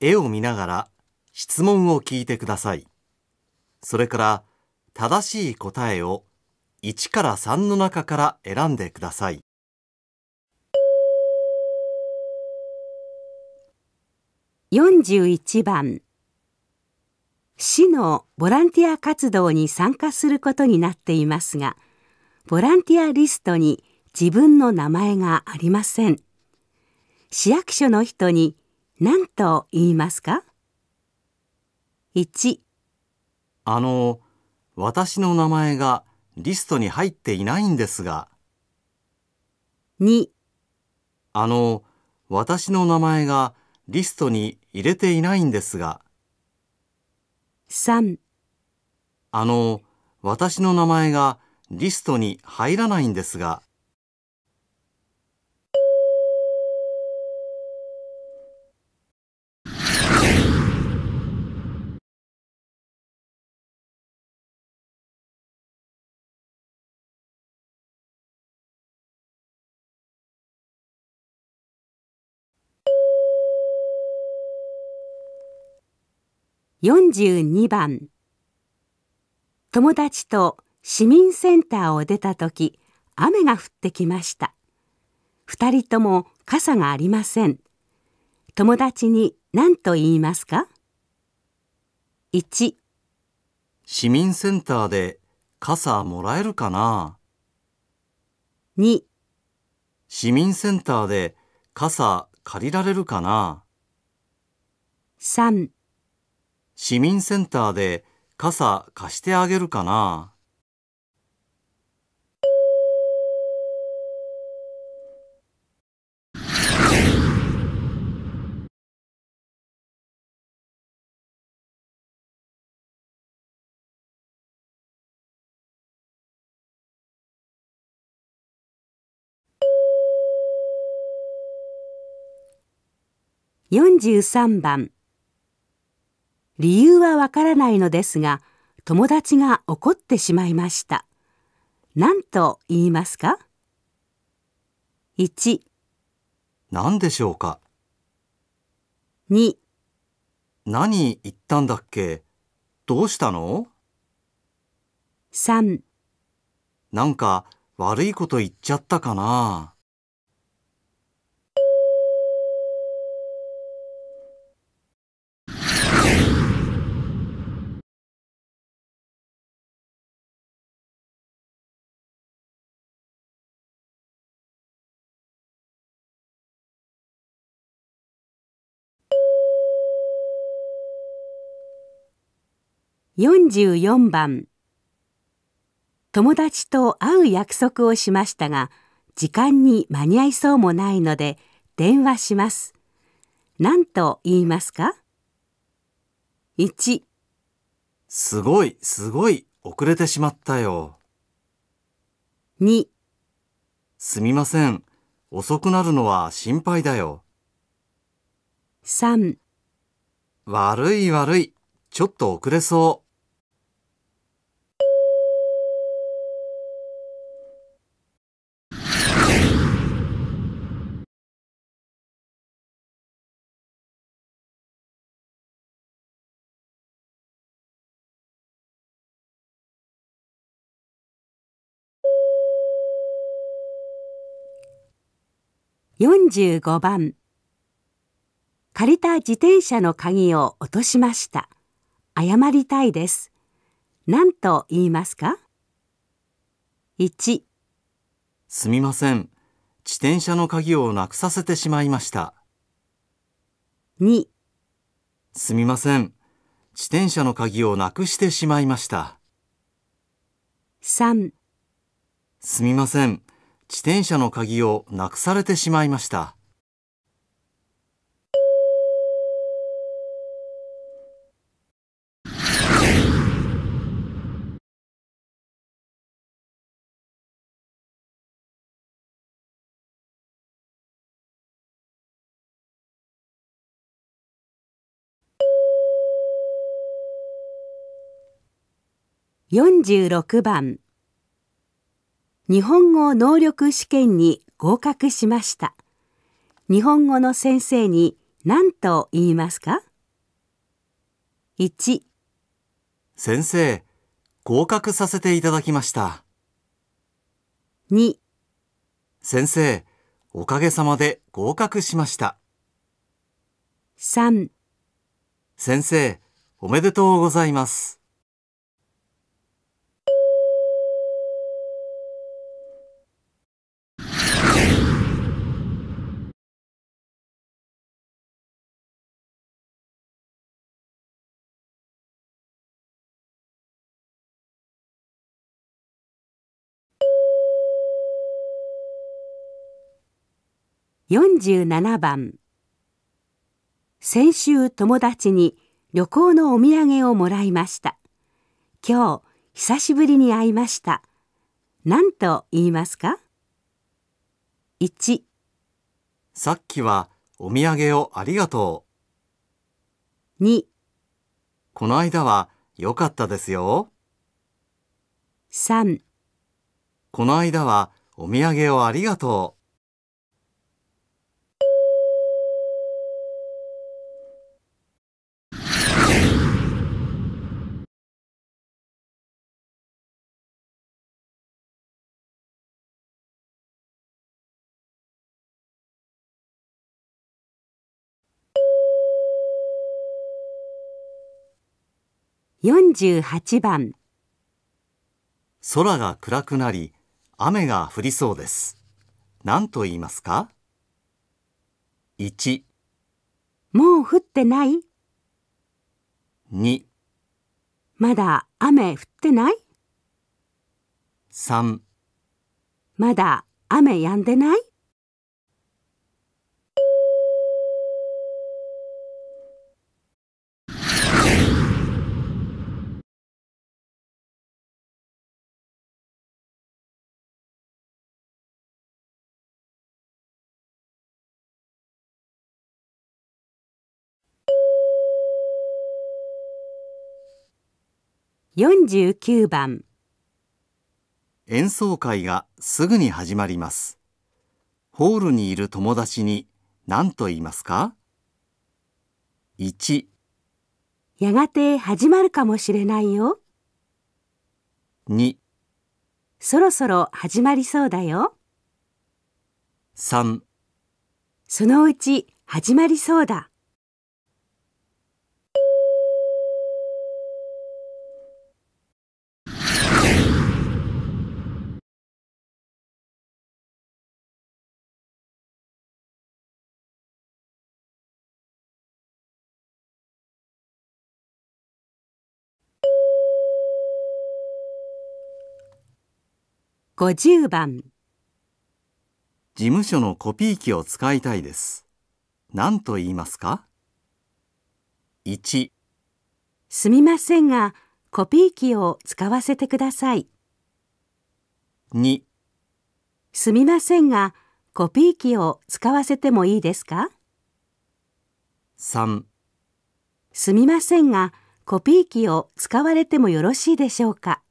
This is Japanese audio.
絵を見ながら質問を聞いてください。それから正しい答えを1から3の中から選んでください。41番市のボランティア活動に参加することになっていますがボランティアリストに自分の名前がありません市役所の人に何と言いますか ?1 あの私の名前がリストに入っていないんですが2あの私の名前がリストに入れていないんですが3あの私の名前がリストに入らないんですが。42番友達と市民センターを出た時雨が降ってきました2人とも傘がありません友達に何と言いますか1市民センターで傘もらえるかな2市民センターで傘借りられるかな3市民センターで傘貸してあげるかな43番理由はわからないのですが友達が怒ってしまいました何と言いますか1何でしょうか2何言ったんだっけどうしたの3なんか悪いこと言っちゃったかな44番友達と会う約束をしましたが時間に間に合いそうもないので電話します。何と言いますか ?1 すごいすごい遅れてしまったよ。2すみません遅くなるのは心配だよ。3悪い悪いちょっと遅れそう。45番借りた自転車の鍵を落としました。謝りたいです。何と言いますか ?1 すみません。自転車の鍵をなくさせてしまいました。2すみません。自転車の鍵をなくしてしまいました。3すみません。自転車の鍵をなくされてしまいました。46番日本語能力試験に合格しました。日本語の先生に何と言いますか ?1 先生、合格させていただきました。2先生、おかげさまで合格しました。3先生、おめでとうございます。47番先週友達に旅行のお土産をもらいました今日久しぶりに会いました何と言いますか1さっきはお土産をありがとう2この間は良かったですよ3この間はお土産をありがとう48番空が暗くなり雨が降りそうです何と言いますか1もう降ってない2まだ雨降ってない3まだ雨止んでない49番演奏会がすぐに始まりますホールにいる友達に何と言いますか1やがて始まるかもしれないよ2そろそろ始まりそうだよ3そのうち始まりそうだ50番事務所のコピー機を使いたいです。何と言いますか ?1 すみませんが、コピー機を使わせてください。2すみませんが、コピー機を使わせてもいいですか3すみませんが、コピー機を使われてもよろしいでしょうか